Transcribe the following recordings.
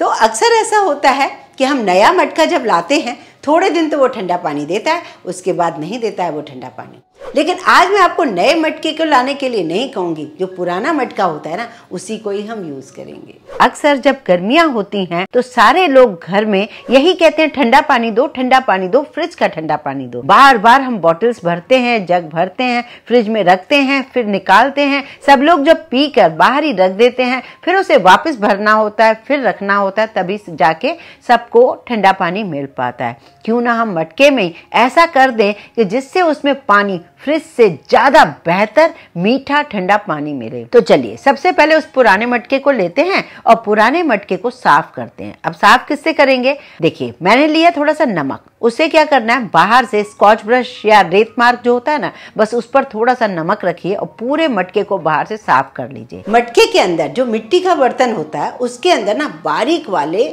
तो अक्सर ऐसा होता है कि हम नया मटका जब लाते हैं थोड़े दिन तो वो ठंडा पानी देता है उसके बाद नहीं देता है वो ठंडा पानी लेकिन आज मैं आपको नए मटके को लाने के लिए नहीं कहूंगी जो पुराना मटका होता है ना उसी को ही हम यूज करेंगे अक्सर जब गर्मियां होती हैं तो सारे लोग घर में यही कहते हैं ठंडा पानी दो ठंडा पानी दो फ्रिज का ठंडा पानी दो बार बार हम बॉटल्स भरते हैं जग भरते हैं फ्रिज में रखते हैं फिर निकालते हैं सब लोग जब पी कर बाहर ही रख देते हैं फिर उसे वापस भरना होता है फिर रखना होता है तभी जाके सबको ठंडा पानी मिल पाता है क्यों ना हम मटके में ऐसा कर दें कि जिससे उसमें पानी फ्रिज से ज्यादा बेहतर मीठा ठंडा पानी मिले तो चलिए सबसे पहले उस पुराने मटके को लेते हैं और पुराने मटके को साफ करते हैं अब साफ किससे करेंगे देखिए मैंने लिया थोड़ा सा नमक उसे क्या करना है बाहर से स्कॉच ब्रश या रेत मार्क जो होता है ना बस उस पर थोड़ा सा नमक रखिए और पूरे मटके को बाहर से साफ कर लीजिए मटके के अंदर जो मिट्टी का बर्तन होता है उसके अंदर ना बारीक वाले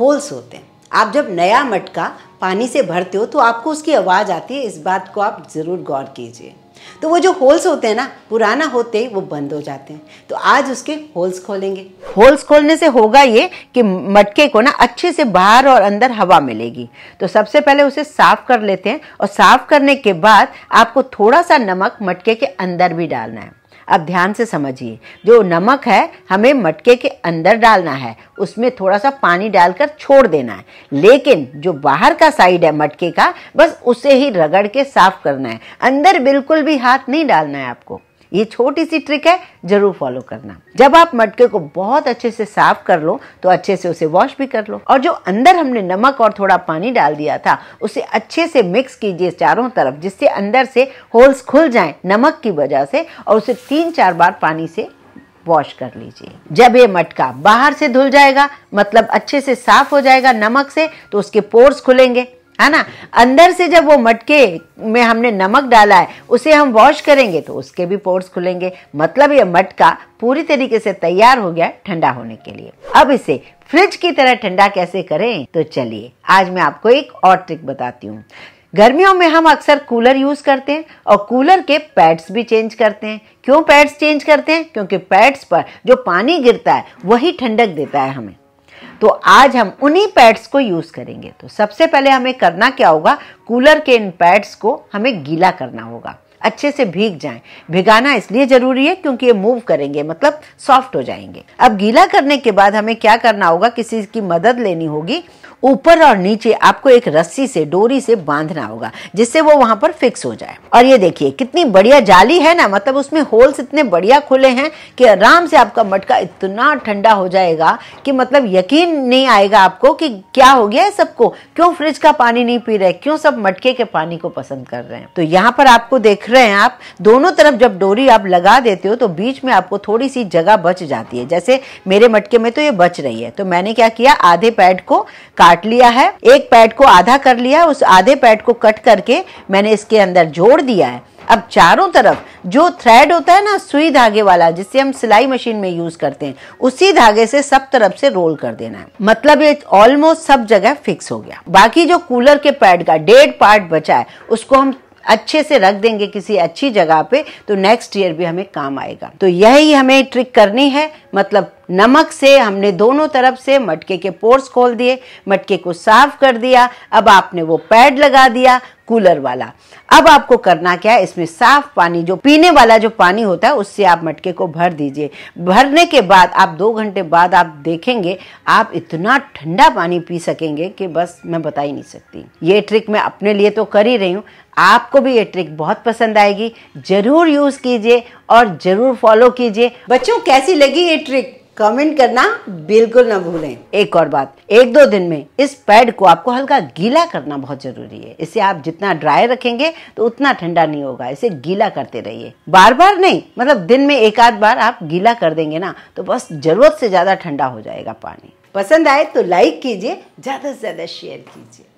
होल्स होते हैं आप जब नया मटका पानी से भरते हो तो आपको उसकी आवाज़ आती है इस बात को आप ज़रूर गौर कीजिए तो वो जो होल्स होते हैं ना पुराना होते ही वो बंद हो जाते हैं तो आज उसके होल्स खोलेंगे होल्स खोलने से होगा ये कि मटके को ना अच्छे से बाहर और अंदर हवा मिलेगी तो सबसे पहले उसे साफ कर लेते हैं और साफ करने के बाद आपको थोड़ा सा नमक मटके के अंदर भी डालना है अब ध्यान से समझिए जो नमक है हमें मटके के अंदर डालना है उसमें थोड़ा सा पानी डालकर छोड़ देना है लेकिन जो बाहर का साइड है मटके का बस उसे ही रगड़ के साफ करना है अंदर बिल्कुल भी हाथ नहीं डालना है आपको ये छोटी सी ट्रिक है जरूर फॉलो करना जब आप मटके को बहुत अच्छे से साफ कर लो तो अच्छे से उसे वॉश भी कर लो और जो अंदर हमने नमक और थोड़ा पानी डाल दिया था उसे अच्छे से मिक्स कीजिए चारों तरफ जिससे अंदर से होल्स खुल जाए नमक की वजह से और उसे तीन चार बार पानी से वॉश कर लीजिए जब ये मटका बाहर से धुल जाएगा मतलब अच्छे से साफ हो जाएगा नमक से तो उसके पोर्स खुलेंगे है ना अंदर से जब वो मटके में हमने नमक डाला है उसे हम वॉश करेंगे तो उसके भी पोर्स खुलेंगे मतलब ये मटका पूरी तरीके से तैयार हो गया ठंडा होने के लिए अब इसे फ्रिज की तरह ठंडा कैसे करें तो चलिए आज मैं आपको एक और ट्रिक बताती हूँ गर्मियों में हम अक्सर कूलर यूज करते हैं और कूलर के पैड्स भी चेंज करते हैं क्यों पैड्स चेंज करते हैं क्योंकि पैड्स पर जो पानी गिरता है वही ठंडक देता है हमें तो आज हम उन्हीं पैड्स को यूज़ करेंगे तो सबसे पहले हमें करना क्या होगा कूलर के इन पैड्स को हमें गीला करना होगा अच्छे से भीग जाएं भिगाना इसलिए जरूरी है क्योंकि ये मूव करेंगे मतलब सॉफ्ट हो जाएंगे अब गीला करने के बाद हमें क्या करना होगा किसी की मदद लेनी होगी ऊपर और नीचे आपको एक रस्सी से डोरी से बांधना होगा जिससे वो वहां पर फिक्स हो जाए और ये देखिए कितनी बढ़िया जाली है ना मतलब उसमें होल्स इतने बढ़िया खुले हैं कि आराम से आपका मटका इतना ठंडा हो जाएगा कि मतलब यकीन नहीं आएगा आपको कि क्या हो गया है सबको क्यों फ्रिज का पानी नहीं पी रहे क्यों सब मटके के पानी को पसंद कर रहे हैं तो यहाँ पर आपको देख रहे हैं आप दोनों तरफ जब डोरी आप लगा देते हो तो बीच में आपको थोड़ी सी जगह बच जाती है जैसे मेरे मटके में तो ये बच रही है तो मैंने क्या किया आधे पैड को काट लिया है एक पैड को आधा कर लिया उस आधे पैड को कट करके मैंने इसके अंदर जोड़ दिया है अब चारों तरफ जो थ्रेड होता है ना सुई धागे वाला जिसे हम सिलाई मशीन में यूज करते हैं उसी धागे से सब तरफ से रोल कर देना है मतलब ये ऑलमोस्ट सब जगह फिक्स हो गया बाकी जो कूलर के पैड का डेढ़ पार्ट बचा है उसको हम अच्छे से रख देंगे किसी अच्छी जगह पे तो नेक्स्ट ईयर भी हमें काम आएगा तो यही हमें ट्रिक करनी है मतलब नमक से हमने दोनों तरफ से मटके के पोर्स खोल दिए मटके को साफ कर दिया अब आपने वो पैड लगा दिया कूलर वाला अब आपको करना क्या है इसमें साफ पानी जो पीने वाला जो पानी होता है उससे आप मटके को भर दीजिए भरने के बाद आप दो घंटे बाद आप देखेंगे आप इतना ठंडा पानी पी सकेंगे कि बस मैं बता ही नहीं सकती ये ट्रिक मैं अपने लिए तो कर ही रही हूँ आपको भी ये ट्रिक बहुत पसंद आएगी जरूर यूज कीजिए और जरूर फॉलो कीजिए बच्चों कैसी लगी ये ट्रिक कमेंट करना बिल्कुल ना भूलें एक और बात एक दो दिन में इस पैड को आपको हल्का गीला करना बहुत जरूरी है इसे आप जितना ड्राई रखेंगे तो उतना ठंडा नहीं होगा इसे गीला करते रहिए बार बार नहीं मतलब दिन में एक आध बार आप गीला कर देंगे ना तो बस जरूरत से ज़्यादा ठंडा हो जाएगा पानी पसंद आए तो लाइक कीजिए ज़्यादा से ज़्यादा शेयर कीजिए